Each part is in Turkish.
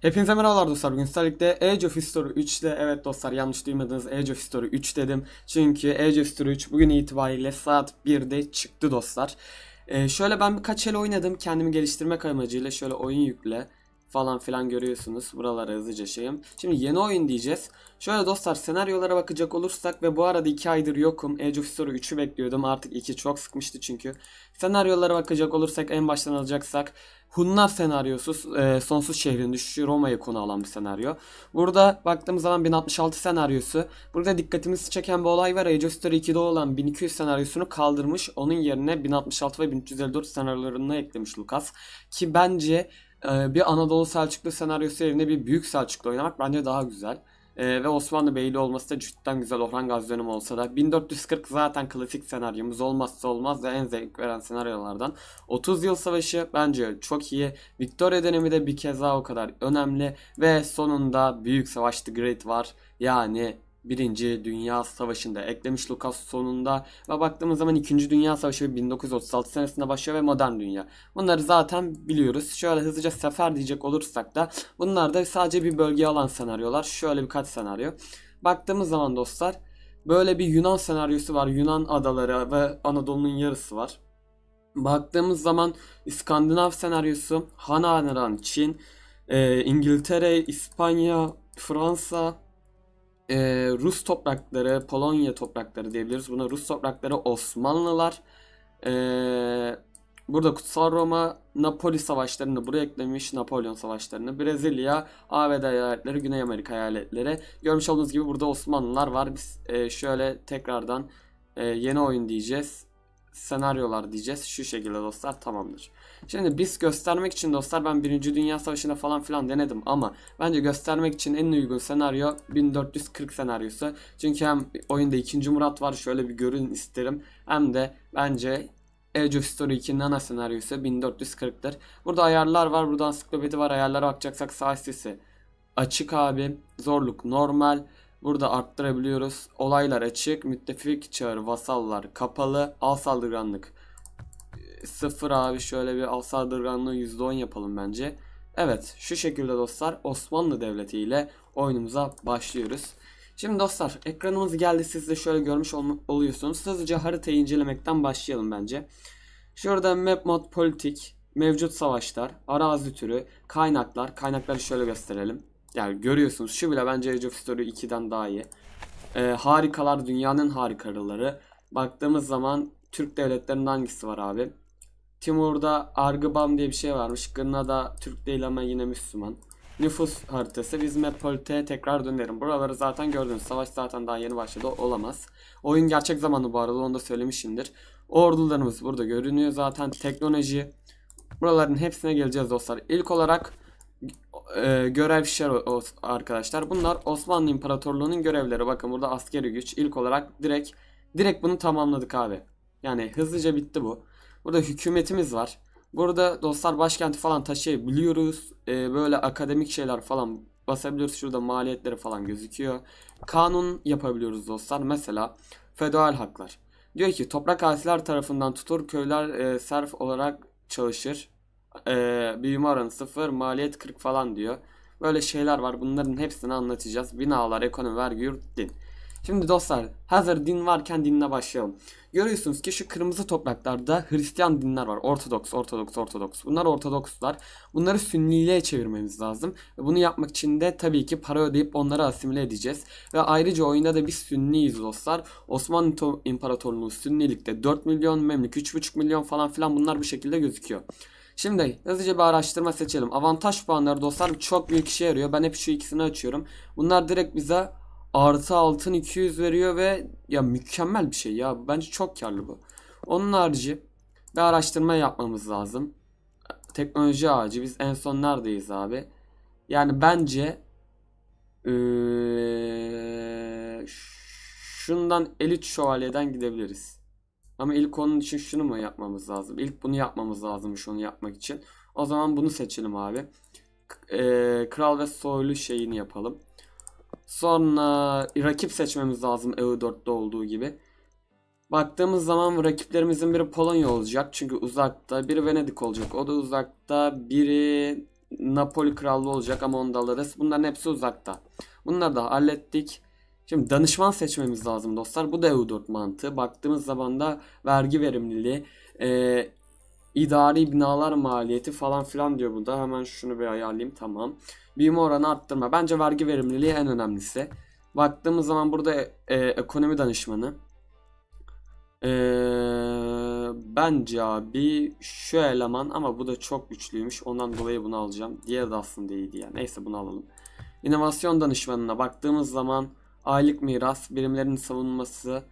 Hepinize merhabalar dostlar. Bugün sizlerle Age of History 3 3'te evet dostlar yanlış duymadınız Age of History 3 dedim. Çünkü Age of History 3 bugün itibariyle saat 1'de çıktı dostlar. Ee, şöyle ben birkaç el oynadım kendimi geliştirmek amacıyla şöyle oyun yükle falan filan görüyorsunuz. Buralara hızlıca şeyim. Şimdi yeni oyun diyeceğiz. Şöyle dostlar senaryolara bakacak olursak ve bu arada 2 aydır yokum. Age of Story 3'ü bekliyordum. Artık 2 çok sıkmıştı çünkü. Senaryolara bakacak olursak en baştan alacaksak Hunlar senaryosu e, sonsuz şehrin düşüşü Roma'ya konu alan bir senaryo. Burada baktığımız zaman 1066 senaryosu. Burada dikkatimizi çeken bir olay var. Age of Story 2'de olan 1200 senaryosunu kaldırmış. Onun yerine 1066 ve 1354 senaryolarını eklemiş Lucas. Ki bence ee, bir Anadolu Selçuklu senaryosu yerine bir Büyük Selçuklu oynamak bence daha güzel. Ee, ve Osmanlı Beyli olması da cidden güzel Orhan Gazi dönemi olsa da 1440 zaten klasik senaryomuz olmazsa olmaz ve en zevk veren senaryolardan. 30 yıl savaşı bence çok iyi. Victoria dönemi de bir kez daha o kadar önemli ve sonunda Büyük savaştı Great War Yani Birinci Dünya Savaşı'nda eklemiş Lucas sonunda ve baktığımız zaman 2. Dünya Savaşı 1936 senesinde başlıyor ve modern dünya. Bunları zaten biliyoruz. Şöyle hızlıca sefer diyecek olursak da bunlar da sadece bir bölge alan senaryolar. Şöyle birkaç senaryo. Baktığımız zaman dostlar böyle bir Yunan senaryosu var. Yunan adaları ve Anadolu'nun yarısı var. Baktığımız zaman İskandinav senaryosu, Hananeran, Çin, e, İngiltere, İspanya, Fransa, e, Rus toprakları, Polonya toprakları diyebiliriz. Buna Rus toprakları Osmanlılar. E, burada Kutsal Roma, Napoli savaşlarını buraya eklemiş. Napolyon savaşlarını. Brezilya, ABD eyaletleri, Güney Amerika eyaletleri. Görmüş olduğunuz gibi burada Osmanlılar var. Biz e, şöyle tekrardan e, yeni oyun diyeceğiz. Senaryolar diyeceğiz. Şu şekilde dostlar tamamdır. Şimdi biz göstermek için dostlar ben 1. Dünya Savaşı'na falan filan denedim ama bence göstermek için en uygun senaryo 1440 senaryosu. Çünkü hem oyunda 2. Murat var şöyle bir görün isterim hem de bence Age of Story 2'nin ana senaryosu 1440'tır. Burada ayarlar var. Burada ansiklopedi var. Ayarlara bakacaksak sağ sesi açık abi. Zorluk normal. Burada arttırabiliyoruz. Olaylar açık. Müttefik çağır vasallar kapalı. Al saldırganlık sıfır abi şöyle bir yüzde %10 yapalım bence. Evet şu şekilde dostlar Osmanlı Devleti ile oyunumuza başlıyoruz. Şimdi dostlar ekranımız geldi siz de şöyle görmüş ol oluyorsunuz. Hızlıca haritayı incelemekten başlayalım bence. Şurada map mod politik, mevcut savaşlar, arazi türü, kaynaklar. Kaynakları şöyle gösterelim. Yani görüyorsunuz şu bile bence Age of Story 2'den daha iyi. Ee, harikalar dünyanın harikaları. Baktığımız zaman Türk devletlerinden hangisi var abi? Timur'da Argıban diye bir şey varmış. Gırna'da Türk değil ama yine Müslüman. Nüfus haritası. Biz map tekrar dönerim. Buraları zaten gördünüz. Savaş zaten daha yeni başladı. Olamaz. Oyun gerçek zamanlı bu arada. Onu da söylemişimdir. Ordularımız burada görünüyor zaten. Teknoloji. Buraların hepsine geleceğiz dostlar. İlk olarak e, görev şer arkadaşlar. Bunlar Osmanlı İmparatorluğu'nun görevleri. Bakın burada askeri güç. İlk olarak direkt direkt bunu tamamladık abi. Yani hızlıca bitti bu. Burada hükümetimiz var. Burada dostlar başkenti falan taşıyabiliyoruz. Ee, böyle akademik şeyler falan basabiliyoruz. Şurada maliyetleri falan gözüküyor. Kanun yapabiliyoruz dostlar. Mesela feodal haklar. Diyor ki toprak asiler tarafından tutur köyler e, serf olarak çalışır. E, büyüme oranı sıfır maliyet 40 falan diyor. Böyle şeyler var bunların hepsini anlatacağız. Binalar, ekonomi, vergi, yurt, din. Şimdi dostlar hazır din varken dinle başlayalım. Görüyorsunuz ki şu kırmızı topraklarda Hristiyan dinler var. Ortodoks, Ortodoks, Ortodoks. Bunlar Ortodokslar. Bunları Sünniliğe çevirmemiz lazım. Ve bunu yapmak için de tabii ki para ödeyip onları asimile edeceğiz. Ve ayrıca oyunda da biz Sünniyiz dostlar. Osmanlı İmparatorluğu Sünnilikte 4 milyon, Memlük 3,5 milyon falan filan bunlar bu şekilde gözüküyor. Şimdi hızlıca bir araştırma seçelim. Avantaj puanları dostlar çok büyük işe yarıyor. Ben hep şu ikisini açıyorum. Bunlar direkt bize artı altın 200 veriyor ve ya mükemmel bir şey ya. Bence çok karlı bu. Onun harici bir araştırma yapmamız lazım. Teknoloji ağacı biz en son neredeyiz abi? Yani bence ee, şundan elit şövalyeden gidebiliriz. Ama ilk onun için şunu mu yapmamız lazım? İlk bunu yapmamız lazım şunu yapmak için. O zaman bunu seçelim abi. Ee, kral ve soylu şeyini yapalım. Sonra rakip seçmemiz lazım EU4'te olduğu gibi. Baktığımız zaman rakiplerimizin biri Polonya olacak çünkü uzakta. Biri Venedik olacak o da uzakta. Biri Napoli Krallığı olacak ama onu da alırız. Bunların hepsi uzakta. Bunları da hallettik. Şimdi danışman seçmemiz lazım dostlar. Bu da EU4 mantığı. Baktığımız zaman da vergi verimliliği, e, İdari binalar maliyeti falan filan diyor bu Hemen şunu bir ayarlayayım tamam. Büyüme oranı arttırma. Bence vergi verimliliği en önemlisi. Baktığımız zaman burada e, ekonomi danışmanı. E, bence abi şu eleman ama bu da çok güçlüymüş. Ondan dolayı bunu alacağım. Diğer de aslında iyiydi yani. Neyse bunu alalım. İnovasyon danışmanına baktığımız zaman aylık miras, birimlerin savunması,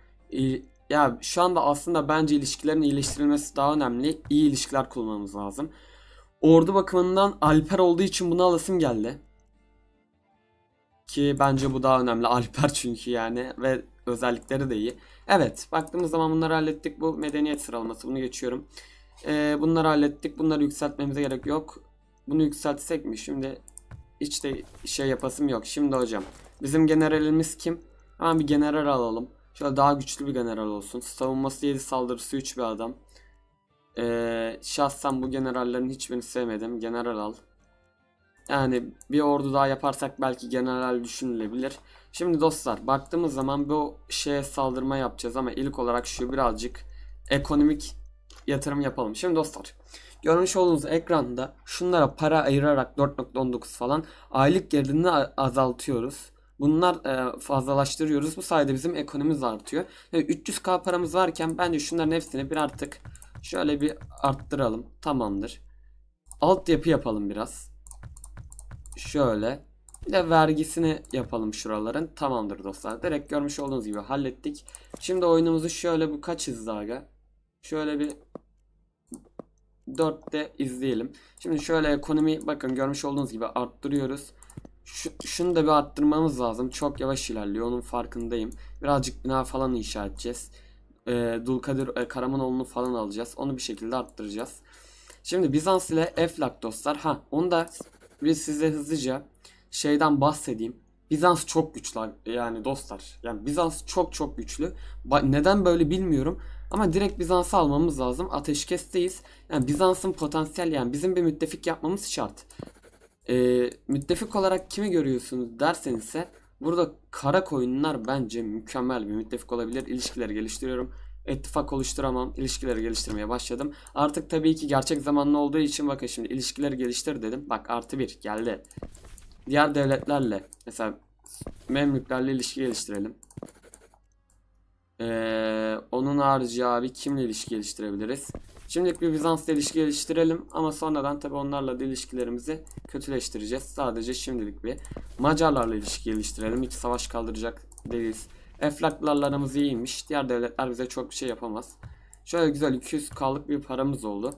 ya şu anda aslında bence ilişkilerin iyileştirilmesi daha önemli. İyi ilişkiler kullanmamız lazım. Ordu bakımından Alper olduğu için bunu alasım geldi. Ki bence bu daha önemli. Alper çünkü yani ve özellikleri de iyi. Evet baktığımız zaman bunları hallettik. Bu medeniyet sıralaması bunu geçiyorum. Ee, bunları hallettik. Bunları yükseltmemize gerek yok. Bunu yükseltsek mi? Şimdi hiç de şey yapasım yok. Şimdi hocam bizim generalimiz kim? Hemen bir general alalım. Şöyle daha güçlü bir general olsun. Savunması 7 saldırısı 3 bir adam. Ee, şahsen bu generallerin hiçbirini sevmedim. General al. Yani bir ordu daha yaparsak belki general düşünülebilir. Şimdi dostlar baktığımız zaman bu şeye saldırma yapacağız ama ilk olarak şu birazcık ekonomik yatırım yapalım. Şimdi dostlar görmüş olduğunuz ekranda şunlara para ayırarak 4.19 falan aylık gelirini azaltıyoruz. Bunlar e, fazlalaştırıyoruz. Bu sayede bizim ekonomimiz artıyor. Yani 300k paramız varken bence şunların hepsini bir artık şöyle bir arttıralım. Tamamdır. Altyapı yapalım biraz. Şöyle. Bir de vergisini yapalım şuraların. Tamamdır dostlar. Direkt görmüş olduğunuz gibi hallettik. Şimdi oyunumuzu şöyle bu kaç hızlı aga? Şöyle bir 4'te izleyelim. Şimdi şöyle ekonomi bakın görmüş olduğunuz gibi arttırıyoruz. Şu, şunu da bir arttırmamız lazım. Çok yavaş ilerliyor. Onun farkındayım. Birazcık bina falan inşa edeceğiz. E, Dulkadir e, Karamanoğlu'nu falan alacağız. Onu bir şekilde arttıracağız. Şimdi Bizans ile Eflak dostlar. Ha onu da bir size hızlıca şeyden bahsedeyim. Bizans çok güçlü yani dostlar. Yani Bizans çok çok güçlü. Ba neden böyle bilmiyorum. Ama direkt Bizans'ı almamız lazım. Ateşkesteyiz. Yani Bizans'ın potansiyel yani bizim bir müttefik yapmamız şart. E, müttefik olarak kimi görüyorsunuz derseniz ise burada kara koyunlar bence mükemmel bir müttefik olabilir. İlişkiler geliştiriyorum. Ettifak oluşturamam. İlişkileri geliştirmeye başladım. Artık tabii ki gerçek zamanlı olduğu için bakın şimdi ilişkileri geliştir dedim. Bak artı bir geldi. Diğer devletlerle mesela Memlüklerle ilişki geliştirelim. Ee, onun harici abi kimle ilişki geliştirebiliriz? Şimdilik bir Bizans'la ilişki geliştirelim ama sonradan tabi onlarla da ilişkilerimizi kötüleştireceğiz. Sadece şimdilik bir Macarlarla ilişki geliştirelim. Hiç savaş kaldıracak değiliz. Eflaklarlarımız iyiymiş. Diğer devletler bize çok bir şey yapamaz. Şöyle güzel 200 kalık bir paramız oldu.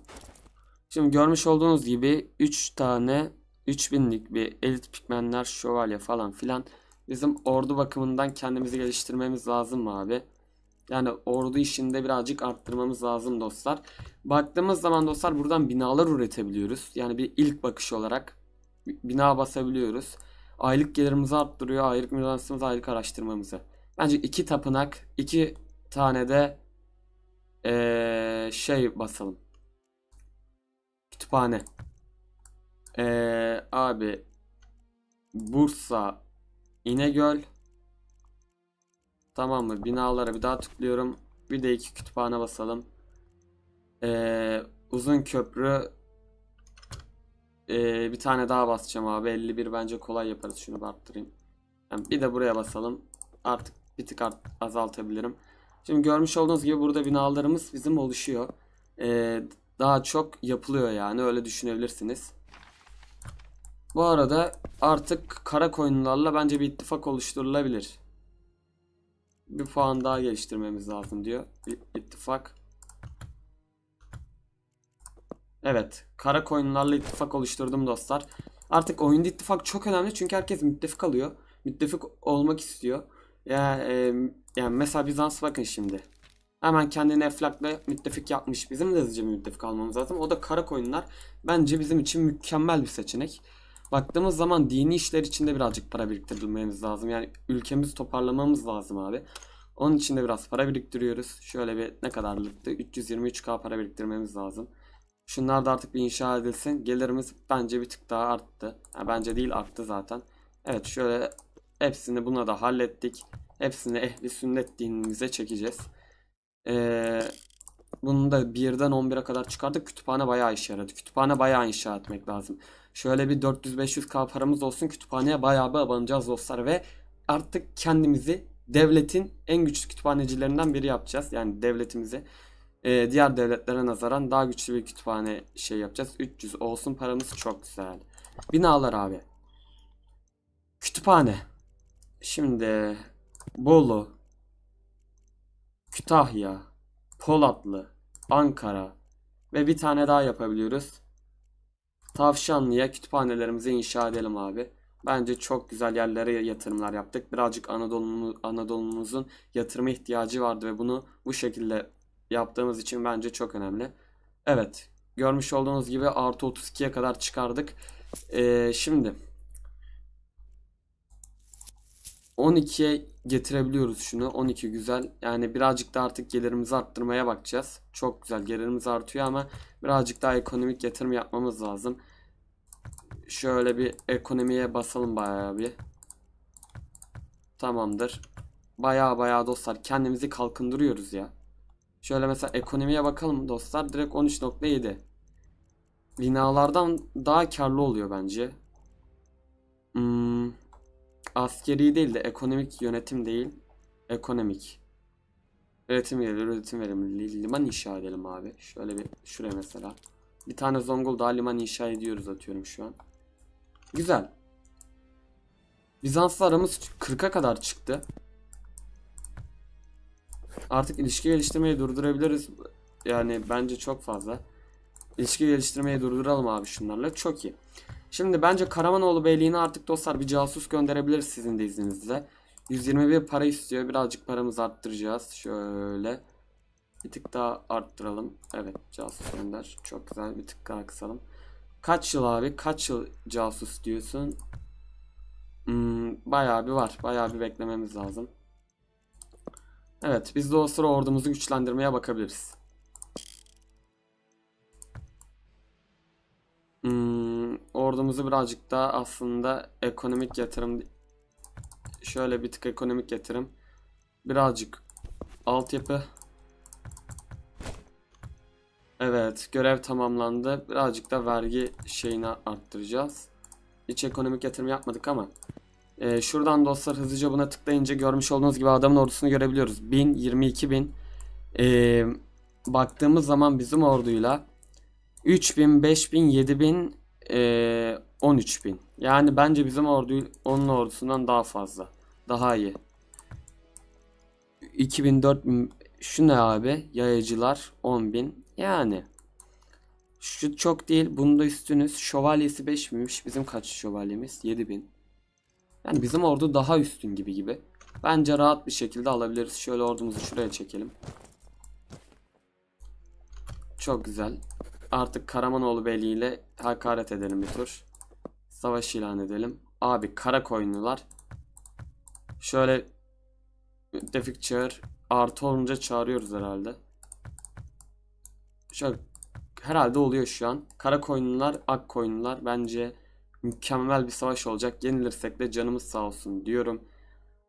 Şimdi görmüş olduğunuz gibi 3 tane 3000'lik bir elit pikmenler şövalye falan filan bizim ordu bakımından kendimizi geliştirmemiz lazım abi. Yani ordu işinde birazcık arttırmamız lazım dostlar. Baktığımız zaman dostlar buradan binalar üretebiliyoruz. Yani bir ilk bakış olarak bina basabiliyoruz. Aylık gelirimizi arttırıyor. Aylık mühendisimiz, aylık araştırmamızı. Bence iki tapınak, iki tane de ee, şey basalım. Kütüphane. E, abi Bursa İnegöl Tamam mı Binalara bir daha tıklıyorum. Bir de iki kütüphane basalım. Ee, uzun köprü ee, bir tane daha basacağım abi. 51 bence kolay yaparız. Şunu da arttırayım. Yani bir de buraya basalım. Artık bir tık art azaltabilirim. Şimdi görmüş olduğunuz gibi burada binalarımız bizim oluşuyor. Ee, daha çok yapılıyor yani öyle düşünebilirsiniz. Bu arada artık kara koyunlarla bence bir ittifak oluşturulabilir bir puan daha geliştirmemiz lazım diyor. ittifak. Evet. Kara koyunlarla ittifak oluşturdum dostlar. Artık oyunda ittifak çok önemli çünkü herkes müttefik alıyor. Müttefik olmak istiyor. Ya, e, yani mesela Bizans bakın şimdi. Hemen kendini Eflak'la müttefik yapmış. Bizim de hızlıca müttefik almamız lazım. O da kara koyunlar. Bence bizim için mükemmel bir seçenek baktığımız zaman dini işler için de birazcık para biriktirmemiz lazım. Yani ülkemizi toparlamamız lazım abi. Onun için de biraz para biriktiriyoruz. Şöyle bir ne kadarlıktı? 323k para biriktirmemiz lazım. Şunlar da artık bir inşa edilsin. Gelirimiz bence bir tık daha arttı. Yani bence değil arttı zaten. Evet şöyle hepsini buna da hallettik. Hepsini ehli sünnet dinimize çekeceğiz. Ee, bunu da 1'den 11'e kadar çıkardık. Kütüphane bayağı işe yaradı. Kütüphane bayağı inşa etmek lazım. Şöyle bir 400-500k paramız olsun kütüphaneye bayağı bir abanacağız dostlar ve artık kendimizi devletin en güçlü kütüphanecilerinden biri yapacağız. Yani devletimizi e, diğer devletlere nazaran daha güçlü bir kütüphane şey yapacağız. 300 olsun paramız çok güzel. Binalar abi. Kütüphane. Şimdi Bolu, Kütahya, Polatlı, Ankara ve bir tane daha yapabiliyoruz. Tavşanlı'ya kütüphanelerimizi inşa edelim abi. Bence çok güzel yerlere yatırımlar yaptık. Birazcık Anadolu'muz, Anadolu'muzun yatırıma ihtiyacı vardı ve bunu bu şekilde yaptığımız için bence çok önemli. Evet görmüş olduğunuz gibi artı 32'ye kadar çıkardık. Ee, şimdi... 12'ye getirebiliyoruz şunu. 12 güzel. Yani birazcık da artık gelirimizi arttırmaya bakacağız. Çok güzel gelirimiz artıyor ama birazcık daha ekonomik yatırım yapmamız lazım. Şöyle bir ekonomiye basalım bayağı bir. Tamamdır. Bayağı bayağı dostlar kendimizi kalkındırıyoruz ya. Şöyle mesela ekonomiye bakalım dostlar. Direkt 13.7. Binalardan daha karlı oluyor bence. Hmm, askeri değil de ekonomik yönetim değil. Ekonomik. Üretim gelir, üretim verimliliği. Liman inşa edelim abi. Şöyle bir şuraya mesela. Bir tane zonguldak liman inşa ediyoruz atıyorum şu an. Güzel. Bizans'la aramız 40'a kadar çıktı. Artık ilişki geliştirmeyi durdurabiliriz. Yani bence çok fazla. İlişki geliştirmeyi durduralım abi şunlarla. Çok iyi. Şimdi bence Karamanoğlu Beyliği'ne artık dostlar bir casus gönderebiliriz sizin de izninizle. 121 para istiyor. Birazcık paramızı arttıracağız. Şöyle. Bir tık daha arttıralım. Evet casus gönder. Çok güzel bir tık daha kısalım. Kaç yıl abi? Kaç yıl casus diyorsun? Hmm, bayağı bir var. Bayağı bir beklememiz lazım. Evet biz de o sıra ordumuzu güçlendirmeye bakabiliriz. ordumuzu birazcık daha aslında ekonomik yatırım şöyle bir tık ekonomik yatırım birazcık altyapı Evet görev tamamlandı birazcık da vergi şeyini arttıracağız hiç ekonomik yatırım yapmadık ama ee, şuradan dostlar hızlıca buna tıklayınca görmüş olduğunuz gibi adamın ordusunu görebiliyoruz 1000 22 bin ee, baktığımız zaman bizim orduyla 3000 5000 7000 e, 13 bin. Yani bence bizim ordu onun ordusundan daha fazla. Daha iyi. 2004. 4000 şu ne abi? Yayıcılar 10 bin. Yani şu çok değil. Bunu da üstünüz. Şövalyesi 5 binmiş. Bizim kaç şövalyemiz? 7 bin. Yani bizim ordu daha üstün gibi gibi. Bence rahat bir şekilde alabiliriz. Şöyle ordumuzu şuraya çekelim. Çok güzel artık Karamanoğlu Beyli ile hakaret edelim bir tur. Savaş ilan edelim. Abi Karakoyunlular. Şöyle müttefik çağır. Artı olunca çağırıyoruz herhalde. Şöyle herhalde oluyor şu an. Karakoyunlular, Akkoyunlular bence mükemmel bir savaş olacak. Yenilirsek de canımız sağ olsun diyorum.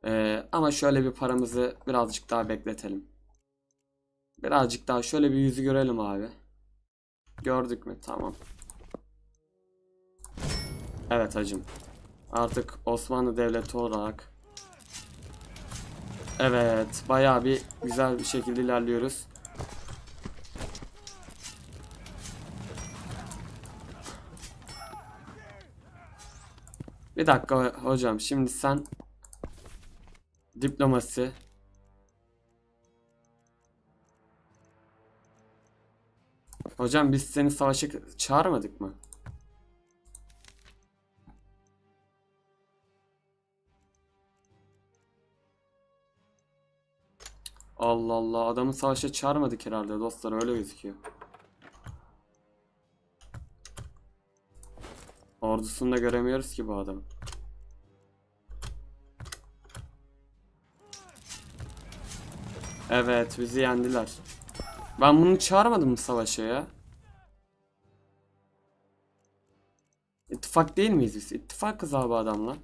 Ee, ama şöyle bir paramızı birazcık daha bekletelim. Birazcık daha şöyle bir yüzü görelim abi. Gördük mü? Tamam. Evet hacım. Artık Osmanlı Devleti olarak. Evet. baya bir güzel bir şekilde ilerliyoruz. Bir dakika hocam. Şimdi sen diplomasi Hocam biz seni savaşa çağırmadık mı? Allah Allah adamı savaşa çağırmadık herhalde dostlar öyle gözüküyor. Ordusunu da göremiyoruz ki bu adamı. Evet bizi yendiler. Ben bunu çağırmadım mı savaşa ya? İttifak değil miyiz biz? İttifakız abi adamla.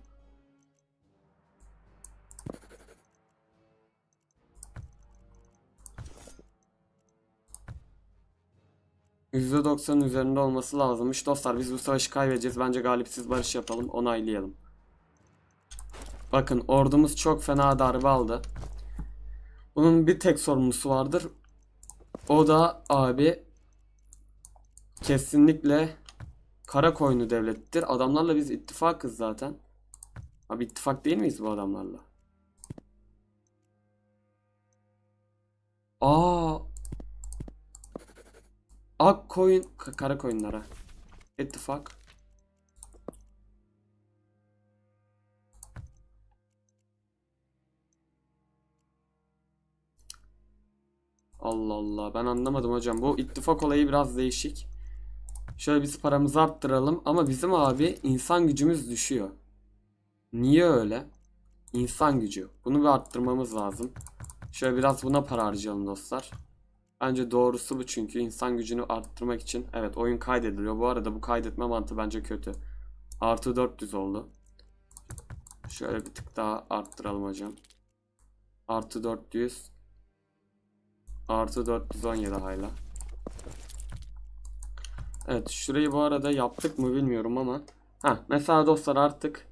%90'ın üzerinde olması lazımmış. Dostlar biz bu savaşı kaybedeceğiz. Bence galipsiz barış yapalım. Onaylayalım. Bakın ordumuz çok fena darbe aldı. Bunun bir tek sorumlusu vardır. O da abi kesinlikle Kara Koyunu devlettir. Adamlarla biz ittifakız zaten. Abi ittifak değil miyiz bu adamlarla? Aa. Ak koyun kara koyunlara. İttifak. ben anlamadım hocam. Bu ittifak olayı biraz değişik. Şöyle biz paramızı arttıralım ama bizim abi insan gücümüz düşüyor. Niye öyle? İnsan gücü. Bunu bir arttırmamız lazım. Şöyle biraz buna para harcayalım dostlar. Bence doğrusu bu çünkü insan gücünü arttırmak için. Evet oyun kaydediliyor. Bu arada bu kaydetme mantığı bence kötü. Artı 400 oldu. Şöyle bir tık daha arttıralım hocam. Artı 400. Artı 417 hala. Evet şurayı bu arada yaptık mı bilmiyorum ama. Ha mesela dostlar artık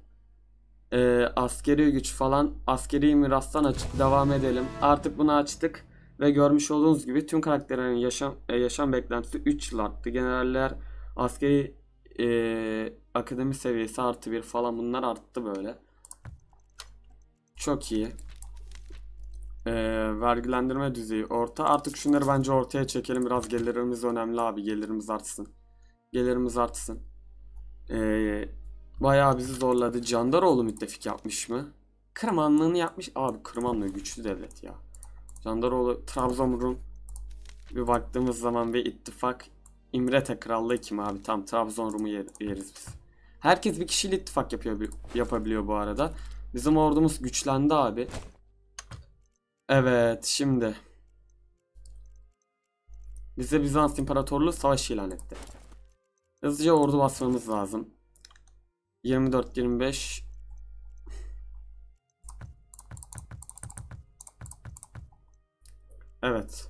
e, askeri güç falan askeri mirastan açıp devam edelim. Artık bunu açtık ve görmüş olduğunuz gibi tüm karakterlerin yaşam e, yaşam beklentisi 3 yıl arttı. Generaller askeri e, akademi seviyesi artı bir falan bunlar arttı böyle. Çok iyi e, vergilendirme düzeyi orta. Artık şunları bence ortaya çekelim. Biraz gelirimiz önemli abi. Gelirimiz artsın. Gelirimiz artsın. E, bayağı bizi zorladı. Candaroğlu müttefik yapmış mı? Kırmanlığını yapmış. Abi Kırmanlı güçlü devlet ya. Candaroğlu Trabzon'un bir baktığımız zaman bir ittifak İmrete Krallığı kim abi? Tam Trabzon Rum'u yeriz biz. Herkes bir kişiyle ittifak yapıyor yapabiliyor bu arada. Bizim ordumuz güçlendi abi. Evet şimdi. Bize Bizans İmparatorluğu savaş ilan etti. Hızlıca ordu basmamız lazım. 24-25 Evet.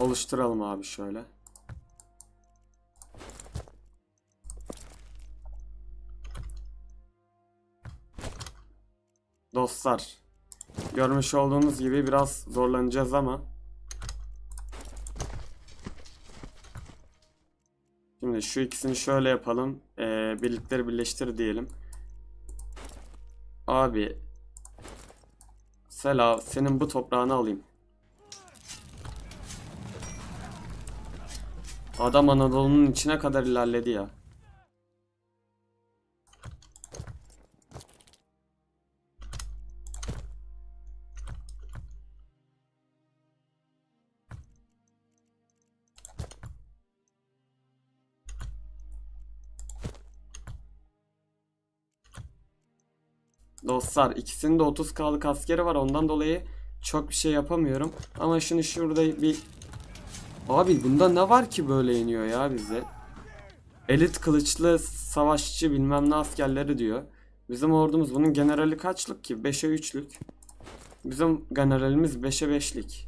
Oluşturalım abi şöyle. dostlar. Görmüş olduğunuz gibi biraz zorlanacağız ama. Şimdi şu ikisini şöyle yapalım. Ee, birlikleri birleştir diyelim. Abi. Sela senin bu toprağını alayım. Adam Anadolu'nun içine kadar ilerledi ya. Dostlar ikisinin de 30k'lık askeri var ondan dolayı çok bir şey yapamıyorum. Ama şunu şurada bir... Abi bunda ne var ki böyle iniyor ya bize? Elit kılıçlı savaşçı bilmem ne askerleri diyor. Bizim ordumuz bunun generali kaçlık ki? 5'e 3'lük. Bizim generalimiz 5'e 5'lik.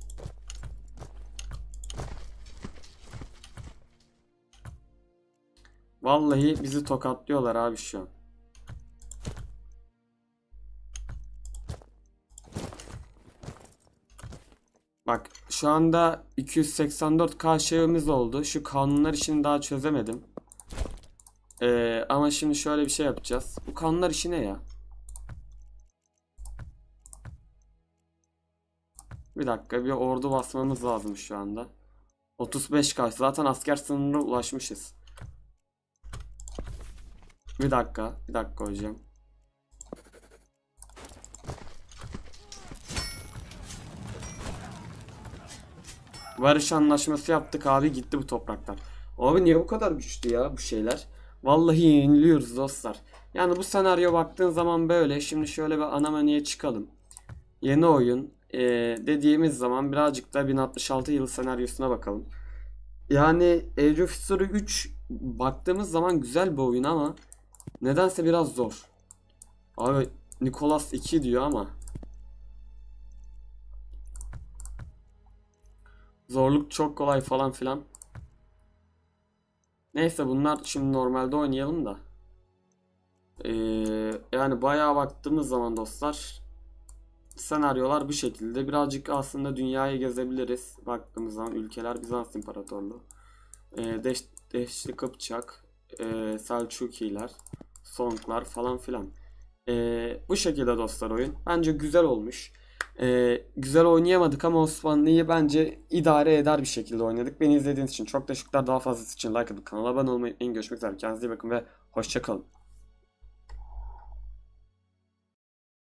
Vallahi bizi tokatlıyorlar abi şu an. Şu anda 284k şeyimiz oldu. Şu kanunlar işini daha çözemedim. Ee, ama şimdi şöyle bir şey yapacağız. Bu kanunlar işi ne ya? Bir dakika bir ordu basmamız lazım şu anda. 35 kaç. Zaten asker sınırına ulaşmışız. Bir dakika. Bir dakika hocam. Varış anlaşması yaptık abi gitti bu topraklar Abi niye bu kadar güçlü ya bu şeyler? Vallahi yeniliyoruz dostlar. Yani bu senaryo baktığın zaman böyle. Şimdi şöyle bir ana menüye çıkalım. Yeni oyun ee, dediğimiz zaman birazcık da 1066 yılı senaryosuna bakalım. Yani Age of History 3 baktığımız zaman güzel bir oyun ama nedense biraz zor. Abi Nicholas 2 diyor ama Zorluk çok kolay falan filan. Neyse bunlar şimdi normalde oynayalım da. Ee, yani bayağı baktığımız zaman dostlar senaryolar bu şekilde. Birazcık aslında dünyayı gezebiliriz. Baktığımız zaman ülkeler Bizans İmparatorluğu. Ee, Deş, Deşli Kıpçak, e, Selçukiler, Songlar falan filan. Ee, bu şekilde dostlar oyun. Bence güzel olmuş. Ee, güzel oynayamadık ama Osmanlı'yı bence idare eder bir şekilde oynadık. Beni izlediğiniz için çok teşekkürler. Daha fazlası için like atıp kanala abone olmayı, en görüşmek üzere. Kendinize iyi bakın ve hoşçakalın.